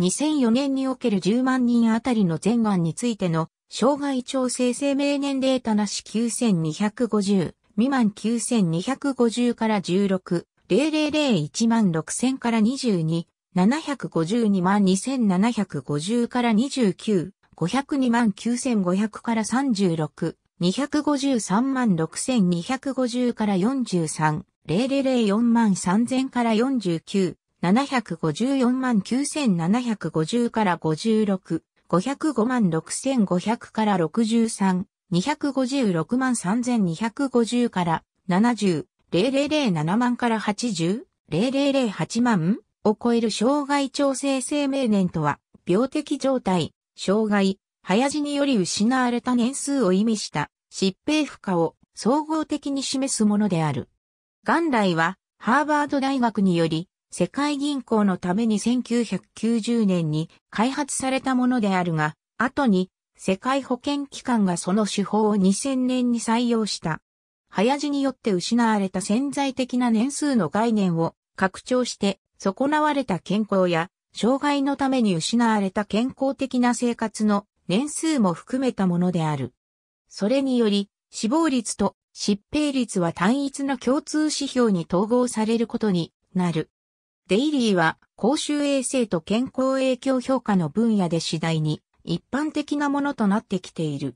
2004年における10万人あたりの全案についての、障害調整生命年齢たなし9250、未満9250から16、0001万6000から22、752万2750から29、502万9500から36、253万6250から43、0004万3000から49、754万9750から56、505万6500から63、256万3250から70、0007万から80、0008万を超える障害調整生命年とは、病的状態、障害、早死により失われた年数を意味した疾病負荷を総合的に示すものである。元来は、ハーバード大学により、世界銀行のために1990年に開発されたものであるが、後に世界保健機関がその手法を2000年に採用した。早死によって失われた潜在的な年数の概念を拡張して損なわれた健康や障害のために失われた健康的な生活の年数も含めたものである。それにより死亡率と疾病率は単一の共通指標に統合されることになる。デイリーは公衆衛生と健康影響評価の分野で次第に一般的なものとなってきている。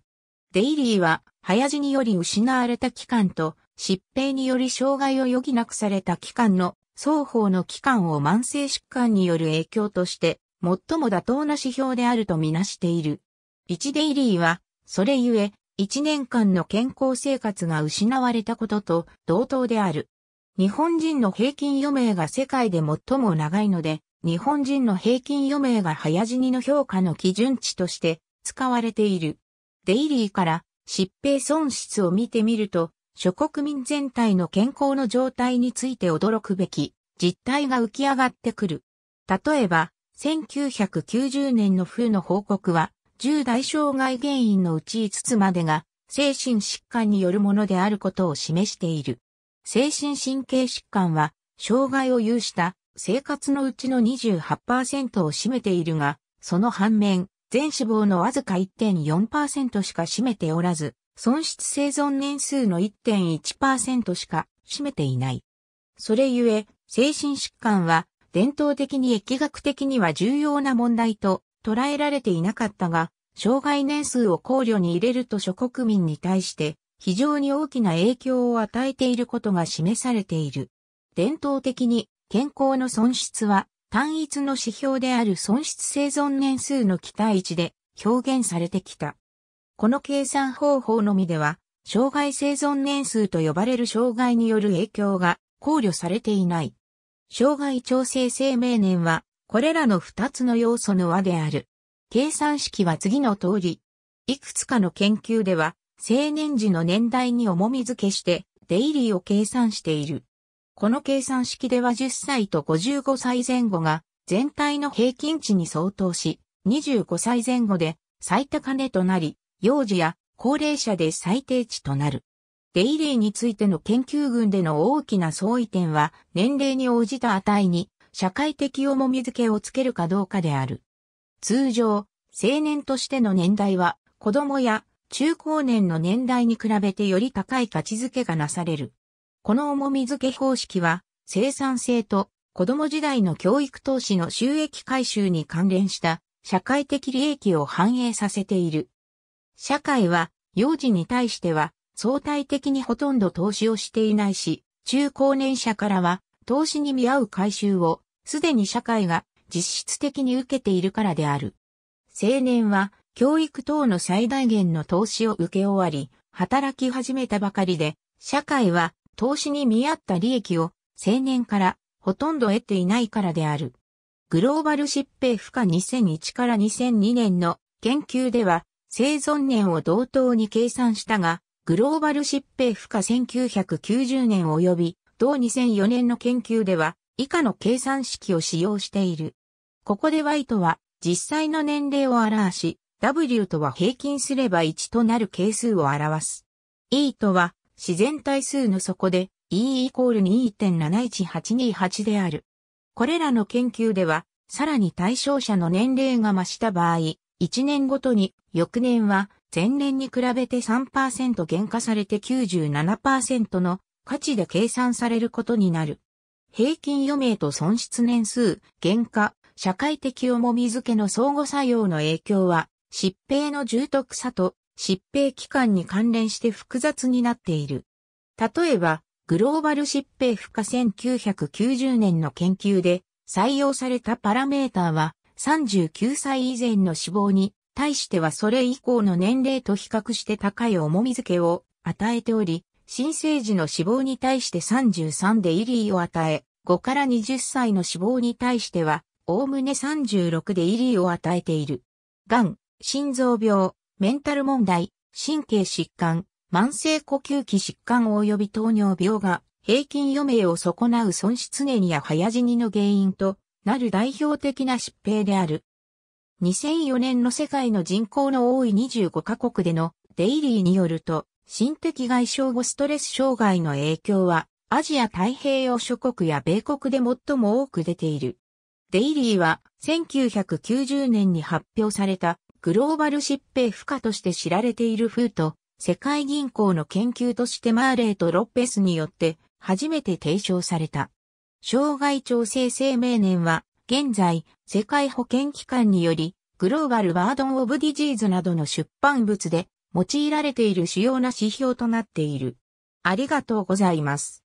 デイリーは早死により失われた期間と疾病により障害を余儀なくされた期間の双方の期間を慢性疾患による影響として最も妥当な指標であるとみなしている。1デイリーはそれゆえ1年間の健康生活が失われたことと同等である。日本人の平均余命が世界で最も長いので、日本人の平均余命が早死にの評価の基準値として使われている。デイリーから疾病損失を見てみると、諸国民全体の健康の状態について驚くべき実態が浮き上がってくる。例えば、1990年の冬の報告は、重大障害原因のうち5つまでが精神疾患によるものであることを示している。精神神経疾患は、障害を有した生活のうちの28%を占めているが、その反面、全死亡のわずか1.4%しか占めておらず、損失生存年数の1.1%しか占めていない。それゆえ、精神疾患は伝統的に疫学的には重要な問題と捉えられていなかったが、障害年数を考慮に入れると諸国民に対して非常に大きな影響を与えていることが示されている。伝統的に健康の損失は単一の指標である損失生存年数の期待値で表現されてきた。この計算方法のみでは、障害生存年数と呼ばれる障害による影響が考慮されていない。障害調整生命年は、これらの2つの要素の和である。計算式は次の通り、いくつかの研究では、青年時の年代に重み付けして、デイリーを計算している。この計算式では10歳と55歳前後が全体の平均値に相当し、25歳前後で最高値となり、幼児や高齢者で最低値となる。デイリーについての研究群での大きな相違点は、年齢に応じた値に社会的重み付けをつけるかどうかである。通常、青年としての年代は、子供や中高年の年代に比べてより高い価値づけがなされる。この重みづけ方式は、生産性と子供時代の教育投資の収益回収に関連した社会的利益を反映させている。社会は、幼児に対しては相対的にほとんど投資をしていないし、中高年者からは投資に見合う回収をすでに社会が実質的に受けているからである。青年は教育等の最大限の投資を受け終わり、働き始めたばかりで、社会は投資に見合った利益を青年からほとんど得ていないからである。グローバル疾病負荷2001から2002年の研究では生存年を同等に計算したが、グローバル疾病負荷1990年及び同2004年の研究では以下の計算式を使用している。ここでワイとは実際の年齢を表し、W とは平均すれば1となる係数を表す。E とは自然対数の底で E イコール2.71828である。これらの研究では、さらに対象者の年齢が増した場合、1年ごとに翌年は前年に比べて3%減価されて97%の価値で計算されることになる。平均余命と損失年数、減価、社会的重み付けの相互作用の影響は疾病の重篤さと疾病期間に関連して複雑になっている。例えば、グローバル疾病負荷1990年の研究で採用されたパラメーターは39歳以前の死亡に対してはそれ以降の年齢と比較して高い重み付けを与えており、新生児の死亡に対して33でイリーを与え、5から20歳の死亡に対しては、おおむね36でイリーを与えている。がん、心臓病、メンタル問題、神経疾患、慢性呼吸器疾患及び糖尿病が平均余命を損なう損失年や早死にの原因となる代表的な疾病である。2004年の世界の人口の多い25カ国でのデイリーによると、心的外傷後ストレス障害の影響はアジア太平洋諸国や米国で最も多く出ている。デイリーは1990年に発表されたグローバル疾病負荷として知られているフーと、世界銀行の研究としてマーレーとロッペスによって初めて提唱された。障害調整生命年は、現在、世界保健機関により、グローバルワードン・オブ・ディジーズなどの出版物で用いられている主要な指標となっている。ありがとうございます。